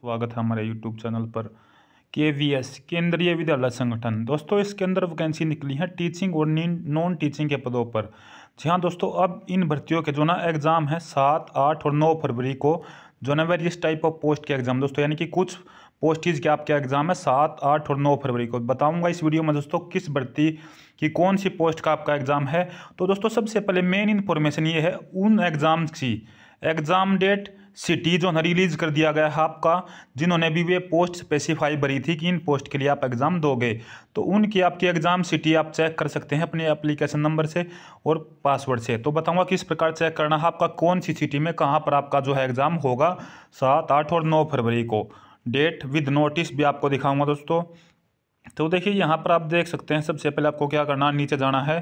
स्वागत है हमारे यूट्यूब चैनल पर के वी एस केंद्रीय विद्यालय संगठन दोस्तों इसके अंदर वैकेंसी निकली है टीचिंग और नॉन टीचिंग के पदों पर जी हाँ दोस्तों अब इन भर्तियों के जो ना एग्ज़ाम है सात आठ और नौ फरवरी को जो ना वेरियस टाइप ऑफ पोस्ट के एग्ज़ाम दोस्तों यानी कि कुछ पोस्ट के आपके एग्ज़ाम है सात आठ और नौ फरवरी को बताऊंगा इस वीडियो में दोस्तों किस भर्ती की कौन सी पोस्ट का आपका एग्ज़ाम है तो दोस्तों सबसे पहले मेन इन्फॉर्मेशन ये है उन एग्ज़ाम की एग्ज़ाम डेट सिटीज़ जो रिलीज़ कर दिया गया है आपका जिन्होंने भी वे पोस्ट स्पेसिफाई भरी थी कि इन पोस्ट के लिए आप एग्ज़ाम दोगे तो उनकी आपकी एग्ज़ाम सिटी आप चेक कर सकते हैं अपने एप्लीकेशन नंबर से और पासवर्ड से तो बताऊँगा किस प्रकार चेक करना है आपका कौन सी सिटी में कहाँ पर आपका जो है एग्ज़ाम होगा सात आठ और नौ फरवरी को डेट विद नोटिस भी आपको दिखाऊँगा दोस्तों तो देखिए यहाँ पर आप देख सकते हैं सबसे पहले आपको क्या करना है नीचे जाना है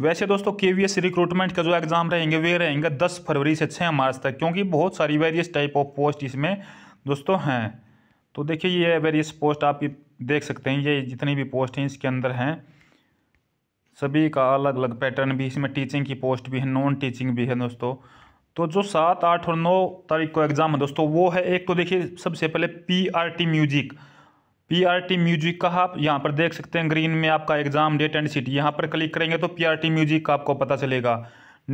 वैसे दोस्तों के वी एस रिक्रूटमेंट का जो एग्ज़ाम रहेंगे वे रहेंगे दस फरवरी से छः मार्च तक क्योंकि बहुत सारी वेरियस टाइप ऑफ पोस्ट इसमें दोस्तों हैं तो देखिए ये वेरियस पोस्ट आप देख सकते हैं ये जितनी भी पोस्ट हैं इसके अंदर हैं सभी का अलग अलग पैटर्न भी इसमें टीचिंग की पोस्ट भी है नॉन टीचिंग भी है दोस्तों तो जो सात आठ और नौ तारीख को एग्ज़ाम है दोस्तों वो है एक तो देखिए सबसे पहले P R T music PRT music का आप यहाँ पर देख सकते हैं ग्रीन में आपका एग्जाम डेट एंड सीट यहाँ पर क्लिक करेंगे तो पीआरटी म्यूजिक का आपको पता चलेगा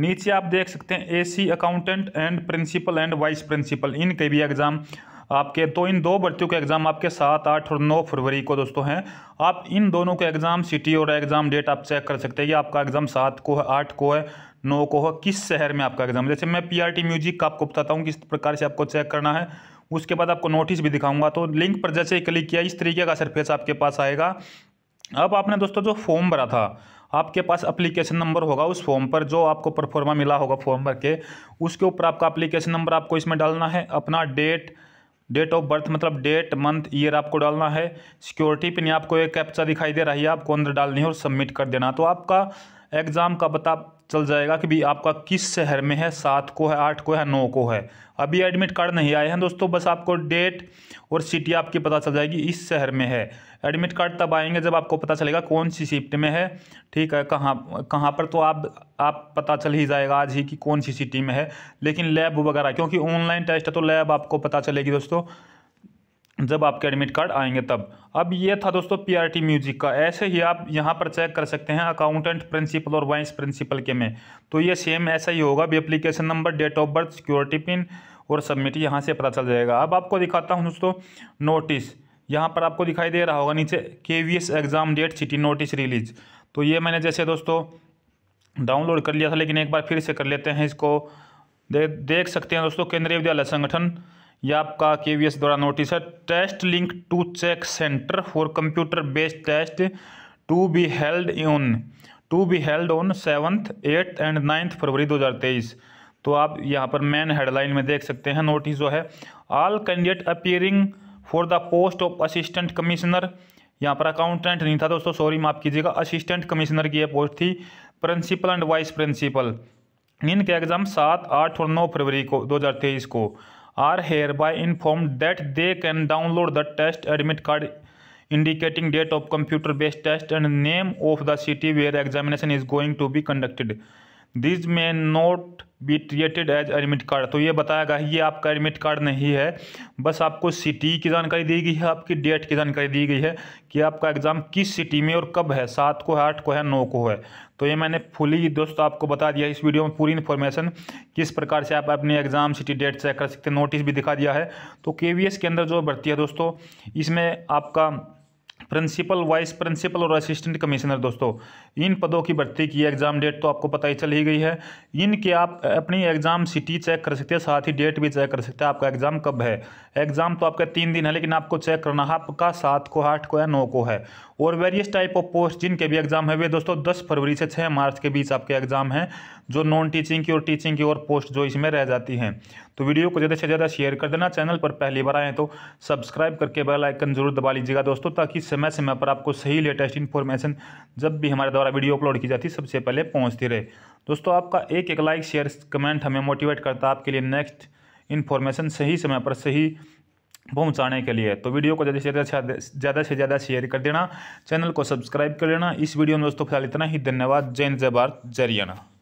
नीचे आप देख सकते हैं AC accountant and principal and vice principal इनके भी एग्ज़ाम आपके तो इन दो भर्तियों के एग्ज़ाम आपके सात आठ और नौ फरवरी को दोस्तों हैं आप इन दोनों के एग्ज़ाम सिटी और एग्ज़ाम डेट आप चेक कर सकते हैं कि आपका एग्ज़ाम सात को है आठ को है नौ को है किस शहर में आपका एग्ज़ाम जैसे मैं पीआरटी म्यूजिक का आपको बताता हूँ किस प्रकार से आपको चेक करना है उसके बाद आपको नोटिस भी दिखाऊंगा तो लिंक पर जैसे ही क्लिक किया इस तरीके का सरफेस आपके पास आएगा अब आपने दोस्तों जो फॉर्म भरा था आपके पास अप्लीकेशन नंबर होगा उस फॉर्म पर जो आपको परफॉर्मा मिला होगा फॉर्म भर के उसके ऊपर आपका अप्लीकेशन नंबर आपको इसमें डालना है अपना डेट डेट ऑफ बर्थ मतलब डेट मंथ ईयर आपको डालना है सिक्योरिटी पिन आपको एक कैप्चा दिखाई दे रहा है आपको अंदर डालनी है और सबमिट कर देना तो आपका एग्ज़ाम का बता चल जाएगा कि भी आपका किस शहर में है सात को है आठ को है नौ को है अभी एडमिट कार्ड नहीं आए हैं दोस्तों बस आपको डेट और सिटी आपकी पता चल जाएगी इस शहर में है एडमिट कार्ड तब आएंगे जब आपको पता चलेगा कौन सी शिफ्ट में है ठीक है कहाँ कहाँ पर तो आप आप पता चल ही जाएगा आज ही कि कौन सी सिटी में है लेकिन लैब वगैरह क्योंकि ऑनलाइन टेस्ट है तो लैब आपको पता चलेगी दोस्तों जब आपके एडमिट कार्ड आएंगे तब अब ये था दोस्तों पीआरटी म्यूजिक का ऐसे ही आप यहाँ पर चेक कर सकते हैं अकाउंटेंट प्रिंसिपल और वाइस प्रिंसिपल के में तो ये सेम ऐसा ही होगा भी application number date of birth security pin और सबमिट यहाँ से पता चल जाएगा अब आपको दिखाता हूँ दोस्तों नोटिस यहाँ पर आपको दिखाई दे रहा होगा नीचे के exam date city notice release तो ये मैंने जैसे दोस्तों डाउनलोड कर लिया था लेकिन एक बार फिर से कर लेते हैं इसको दे, देख सकते हैं दोस्तों केंद्रीय विद्यालय संगठन यह आपका के वी एस द्वारा नोटिस है test link to check centre for computer based test to be held on to be held on seventh eighth and ninth February 2023 तो आप यहाँ पर मेन हेडलाइन में देख सकते हैं नोटिस जो है all candidate appearing for the post of assistant commissioner यहाँ पर अकाउंटेंट नहीं था दोस्तों सॉरी माफ़ कीजिएगा असिस्टेंट कमिश्नर की यह पोस्ट थी प्रिंसिपल एंड वाइस प्रिंसिपल इनके एग्ज़ाम सात आठ और नौ फरवरी को तेईस को are hereby informed that they can download the test admit card indicating date of computer based test and name of the city where examination is going to be conducted this may not be treated as admit card तो ये बताया गया ये आपका admit card नहीं है बस आपको सिटी की जानकारी दी गई है आपकी डेट की जानकारी दी गई है कि आपका एग्ज़ाम किस सिटी में और कब है सात को है आठ को है नौ को है तो ये मैंने फुली दोस्तों आपको बता दिया इस वीडियो में पूरी इन्फॉर्मेशन किस प्रकार से आप अपने एग्ज़ाम सिटी डेट चेक कर सकते हैं नोटिस भी दिखा दिया है तो के के अंदर जो भर्ती है दोस्तों इसमें आपका प्रिंसिपल वाइस प्रिंसिपल और असिस्टेंट कमिश्नर दोस्तों इन पदों की भर्ती की एग्ज़ाम डेट तो आपको पता ही चल ही गई है इनके आप अपनी एग्ज़ाम सिटी चेक कर सकते हैं साथ ही डेट भी चेक कर सकते हैं आपका एग्ज़ाम कब है एग्ज़ाम तो आपका तीन दिन है लेकिन आपको चेक करना है आपका सात को आठ को या नौ को है और वेरियस टाइप ऑफ पोस्ट जिनके भी एग्ज़ाम है वे दोस्तों दस फरवरी से छः मार्च के बीच आपके एग्ज़ाम हैं जो नॉन टीचिंग की और टीचिंग की और पोस्ट जो इसमें रह जाती हैं तो वीडियो को ज़्यादा से ज़्यादा शेयर कर देना चैनल पर पहली बार आए तो सब्सक्राइब करके बेल आइकन जरूर दबा लीजिएगा दोस्तों ताकि समय समय पर आपको सही लेटेस्ट इन्फॉर्मेशन जब भी हमारे द्वारा वीडियो अपलोड की जाती सबसे पहले पहुँचती रहे दोस्तों आपका एक एक लाइक शेयर कमेंट हमें मोटिवेट करता है आपके लिए नेक्स्ट इन्फॉर्मेशन सही समय पर सही पहुंचाने के लिए तो वीडियो को ज़्यादा से ज़्यादा ज़्यादा से ज़्यादा शेयर कर देना चैनल को सब्सक्राइब कर लेना इस वीडियो में दोस्तों फिलहाल इतना ही धन्यवाद जय जय भारत जय हरियाणा